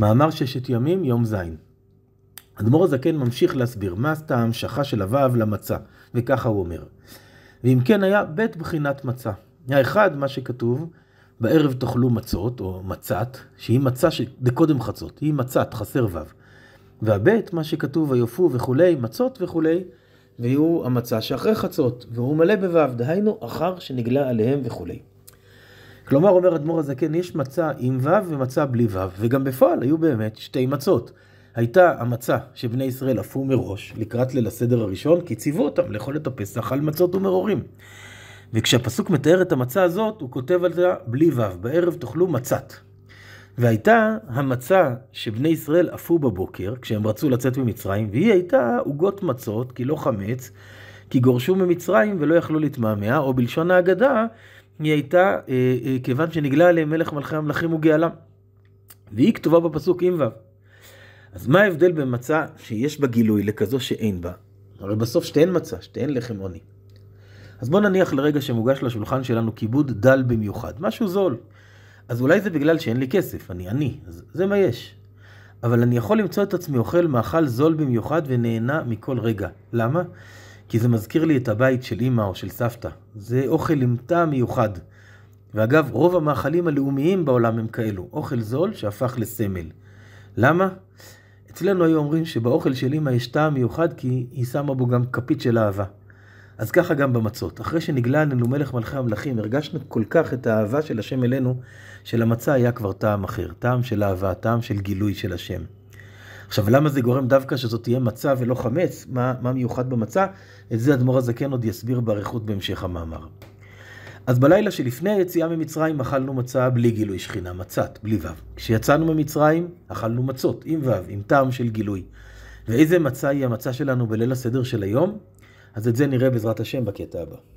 מאמר ששת ימים, יום ז'. אדמו"ר הזקן ממשיך להסביר מה עשתה ההמשכה של הוו למצה, וככה הוא אומר. ואם כן היה בית בחינת מצה. האחד, מה שכתוב, בערב תאכלו מצות, או מצת, שהיא מצה שדקודם חצות, היא מצת, חסר וו. והבית, מה שכתוב, ויופו וכולי, מצות וכולי, ויהיו המצה שאחרי חצות, והוא מלא בוו, דהיינו, אחר שנגלה עליהם וכולי. כלומר, אומר אדמו"ר הזקן, יש מצה עם ו' ומצה בלי ו', וגם בפועל היו באמת שתי מצות. הייתה המצה שבני ישראל עפו מראש לקראת ליל הסדר הראשון, כי ציוו אותם לאכול את הפסח על מצות ומרורים. וכשהפסוק מתאר את המצה הזאת, הוא כותב על זה בלי ו', בערב תאכלו מצת. והייתה המצה שבני ישראל עפו בבוקר, כשהם רצו לצאת ממצרים, והיא הייתה עוגות מצות, כי לא חמץ, כי גורשו ממצרים ולא יכלו להתמהמה, או בלשון ההגדה, היא הייתה אה, אה, כיוון שנגלה עליהם מלך מלכי המלכים וגאלם. והיא כתובה בפסוק עם ו'. אז מה ההבדל בין מצה שיש בה גילוי לכזו שאין בה? הרי בסוף שתיהן מצה, שתיהן לחם עוני. אז בואו נניח לרגע שמוגש לשולחן שלנו כיבוד דל במיוחד, משהו זול. אז אולי זה בגלל שאין לי כסף, אני עני, זה מה יש. אבל אני יכול למצוא את עצמי אוכל מאכל זול במיוחד ונהנה מכל רגע. למה? כי זה מזכיר לי את הבית של אימא או של סבתא. זה אוכל עם טעם מיוחד. ואגב, רוב המאכלים הלאומיים בעולם הם כאלו, אוכל זול שהפך לסמל. למה? אצלנו היו אומרים שבאוכל של אימא יש טעם מיוחד כי היא שמה בו גם כפית של אהבה. אז ככה גם במצות. אחרי שנגלה עלינו מלך מלכי המלכים, הרגשנו כל כך את האהבה של השם אלינו, שלמצה היה כבר טעם אחר. טעם של אהבה, טעם של גילוי של השם. עכשיו, למה זה גורם דווקא שזאת תהיה מצה ולא חמץ? מה, מה מיוחד במצה? את זה אדמו"ר הזקן עוד יסביר באריכות בהמשך המאמר. אז בלילה שלפני היציאה ממצרים אכלנו מצה בלי גילוי שכינה, מצת, בלי ו'. כשיצאנו ממצרים אכלנו מצות, עם ו', עם טעם של גילוי. ואיזה מצה היא המצה שלנו בליל הסדר של היום? אז את זה נראה בעזרת השם בקטע הבא.